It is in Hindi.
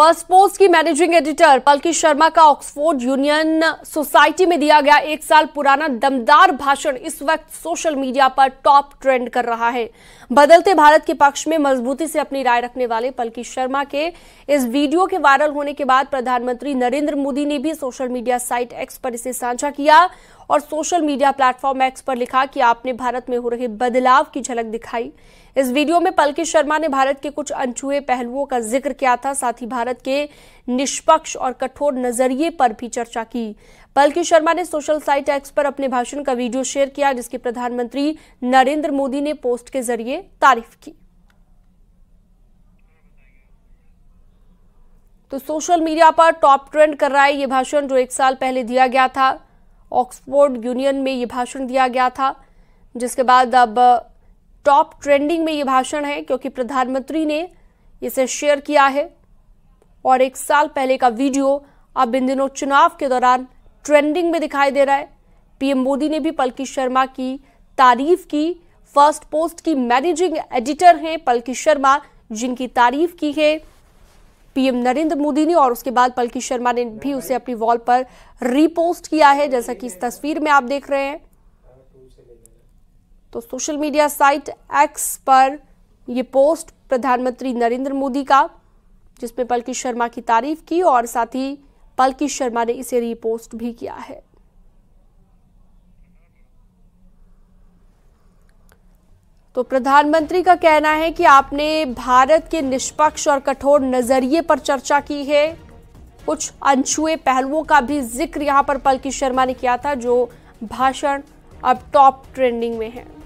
फर्स्ट पोस्ट की मैनेजिंग एडिटर पलकी शर्मा का ऑक्सफोर्ड यूनियन सोसाइटी में दिया गया एक साल पुराना दमदार भाषण इस वक्त सोशल मीडिया पर टॉप ट्रेंड कर रहा है बदलते भारत के पक्ष में मजबूती से अपनी राय रखने वाले पलकी शर्मा के इस वीडियो के वायरल होने के बाद प्रधानमंत्री नरेंद्र मोदी ने भी सोशल मीडिया साइट एक्स पर इसे साझा किया और सोशल मीडिया प्लेटफॉर्म एक्स पर लिखा कि आपने भारत में हो रहे बदलाव की झलक दिखाई इस वीडियो में पलकी शर्मा ने भारत के कुछ अनछुए पहलुओं का जिक्र किया था साथ ही भारत भारत के निष्पक्ष और कठोर नजरिए पर भी चर्चा की पलकी शर्मा ने सोशल साइट एक्स पर अपने भाषण का वीडियो शेयर किया जिसकी प्रधानमंत्री नरेंद्र मोदी ने पोस्ट के जरिए तारीफ की तो सोशल मीडिया पर टॉप ट्रेंड कर रहा है ये भाषण जो एक साल पहले दिया गया था ऑक्सफोर्ड यूनियन में यह भाषण दिया गया था जिसके बाद अब टॉप ट्रेंडिंग में यह भाषण है क्योंकि प्रधानमंत्री ने इसे शेयर किया है और एक साल पहले का वीडियो अब इन दिनों चुनाव के दौरान ट्रेंडिंग में दिखाई दे रहा है पीएम मोदी ने भी पलकी शर्मा की तारीफ की फर्स्ट पोस्ट की मैनेजिंग एडिटर हैं पलकी शर्मा जिनकी तारीफ की है पीएम नरेंद्र मोदी ने और उसके बाद पलकी शर्मा ने भी उसे अपनी वॉल पर रीपोस्ट किया है जैसा कि इस तस्वीर में आप देख रहे हैं तो सोशल मीडिया साइट एक्स पर यह पोस्ट प्रधानमंत्री नरेंद्र मोदी का जिसमें पलकी शर्मा की तारीफ की और साथ ही पलकी शर्मा ने इसे रीपोस्ट भी किया है तो प्रधानमंत्री का कहना है कि आपने भारत के निष्पक्ष और कठोर नजरिए पर चर्चा की है कुछ अनछुए पहलुओं का भी जिक्र यहां पर पलकी शर्मा ने किया था जो भाषण अब टॉप ट्रेंडिंग में है